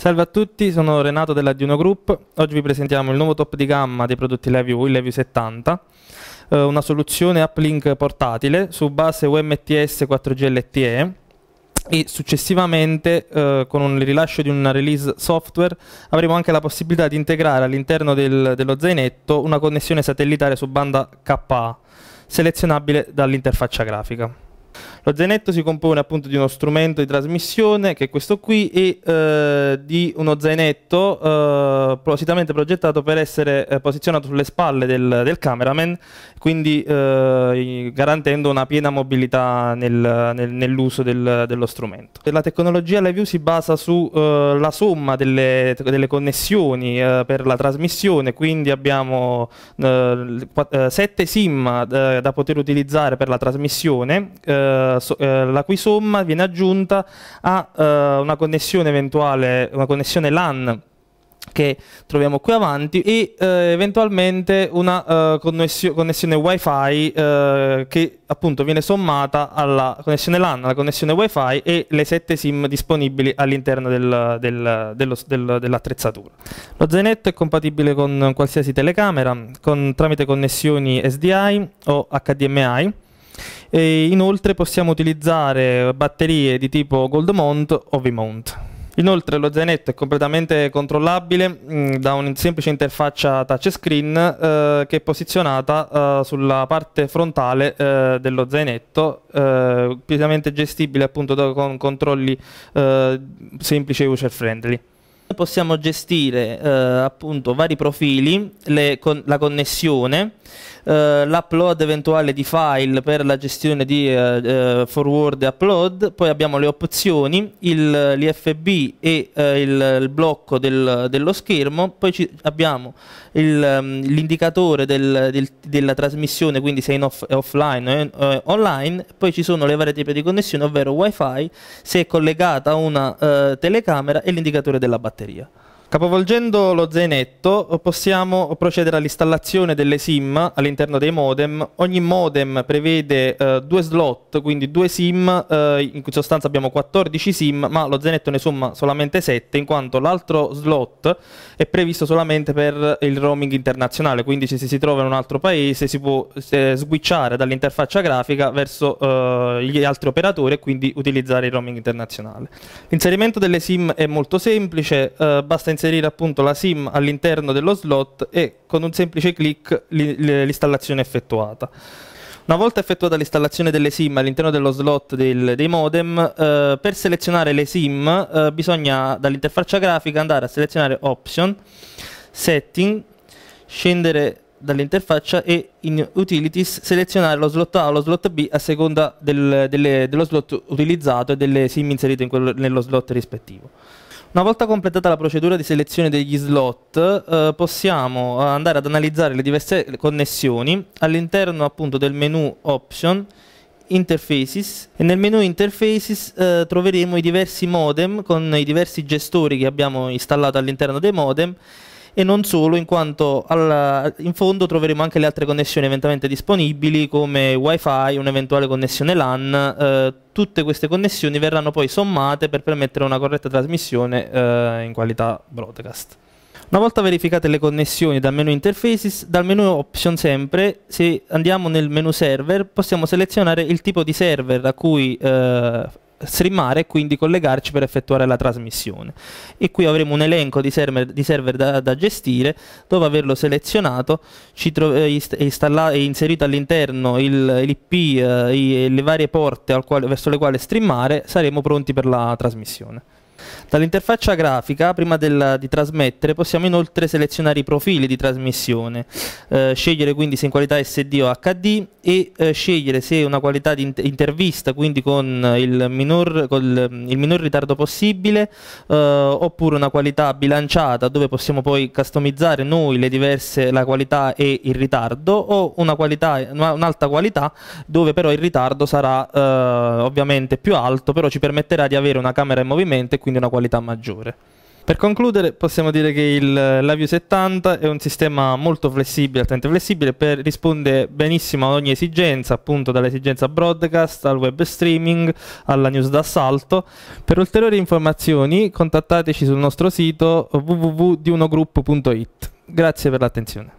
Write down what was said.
Salve a tutti, sono Renato della Duno Group. Oggi vi presentiamo il nuovo top di gamma dei prodotti LiveView, il LiveView 70, eh, una soluzione uplink portatile su base UMTS 4G LTE e successivamente eh, con il rilascio di una release software avremo anche la possibilità di integrare all'interno del, dello zainetto una connessione satellitare su banda KA selezionabile dall'interfaccia grafica. Lo zainetto si compone appunto di uno strumento di trasmissione che è questo qui e eh, di uno zainetto eh, appositamente progettato per essere eh, posizionato sulle spalle del, del cameraman, quindi eh, garantendo una piena mobilità nel, nel, nell'uso del, dello strumento. La tecnologia LiveView si basa sulla eh, somma delle, delle connessioni eh, per la trasmissione, quindi abbiamo sette SIM da, da poter utilizzare per la trasmissione eh, so, eh, la cui somma viene aggiunta a eh, una connessione eventuale, una connessione LAN che troviamo qui avanti e eh, eventualmente una eh, connessio connessione wifi eh, che appunto viene sommata alla connessione LAN, alla connessione wifi e le sette sim disponibili all'interno del, del, del, dell'attrezzatura. Lo Zenet è compatibile con qualsiasi telecamera con, tramite connessioni SDI o HDMI e inoltre possiamo utilizzare batterie di tipo Gold Mount o V-Mount. Inoltre lo zainetto è completamente controllabile mh, mm, da una semplice interfaccia touchscreen eh, che è posizionata eh, sulla parte frontale eh, dello zainetto, eh, pienamente gestibile appunto da, con controlli eh, semplici e user friendly possiamo gestire eh, appunto vari profili, le, con, la connessione, eh, l'upload eventuale di file per la gestione di eh, eh forward e upload, poi abbiamo le opzioni, l'IFB e eh, il, il, blocco del, dello schermo, poi ci, abbiamo mm, l'indicatore del, del, della trasmissione, quindi se è off, offline o online, poi ci sono le varie tipi di connessione, ovvero wifi, se è collegata a una eh, telecamera e l'indicatore della batteria. area Capovolgendo lo zainetto possiamo procedere all'installazione delle SIM all'interno dei modem. Ogni modem prevede eh, due slot, quindi due SIM, eh, in sostanza abbiamo 14 SIM, ma lo zainetto ne somma solamente 7 in quanto l'altro slot è previsto solamente per il roaming internazionale, quindi se si trova in un altro paese si può eh, switchare dall'interfaccia grafica verso eh, gli altri operatori e quindi utilizzare il roaming internazionale. L'inserimento delle SIM è molto semplice, eh, basta inserire inserire appunto la SIM all'interno dello slot e con un semplice clic l'installazione è effettuata. Una volta effettuata l'installazione delle SIM all'interno dello slot del, dei modem, eh, per selezionare le SIM eh, bisogna dall'interfaccia grafica andare a selezionare Option, Setting, scendere dall'interfaccia e in Utilities selezionare lo slot A o lo slot B a seconda del, delle, dello slot utilizzato e delle SIM inserite in quello, nello slot rispettivo. Una volta completata la procedura di selezione degli slot, eh, possiamo andare ad analizzare le diverse connessioni all'interno appunto del menu Option Interfaces e nel menu Interfaces eh, troveremo i diversi modem con i diversi gestori che abbiamo installato all'interno dei modem e non solo in quanto alla, in fondo troveremo anche le altre connessioni eventualmente disponibili come wifi, un'eventuale connessione LAN, eh, tutte queste connessioni verranno poi sommate per permettere una corretta trasmissione eh, in qualità broadcast. Una volta verificate le connessioni dal menu Interfaces, dal menu Option sempre, se andiamo nel menu Server possiamo selezionare il tipo di server a cui eh, streamare e quindi collegarci per effettuare la trasmissione. E qui avremo un elenco di server, di server da, da, gestire, dopo averlo selezionato eh, e inserito all'interno l'IP eh, e le varie porte quale, verso le quali streamare, saremo pronti per la trasmissione. Dall'interfaccia grafica, prima della, di trasmettere, possiamo inoltre selezionare i profili di trasmissione, eh, scegliere quindi se in qualità SD o HD, e eh, scegliere se una qualità di intervista, quindi con il minor, col, mm, il minor ritardo possibile, eh, oppure una qualità bilanciata dove possiamo poi customizzare noi le diverse, la qualità e il ritardo, o una qualità, un'alta qualità dove però il ritardo sarà eh, ovviamente più alto, però ci permetterà di avere una camera in movimento e quindi una qualità maggiore. Per concludere possiamo dire che il LiveView 70 è un sistema molto flessibile, altamente flessibile, per, risponde benissimo ad ogni esigenza, appunto dall'esigenza broadcast al web streaming alla news d'assalto. Per ulteriori informazioni contattateci sul nostro sito www.diunogroup.it. Grazie per l'attenzione.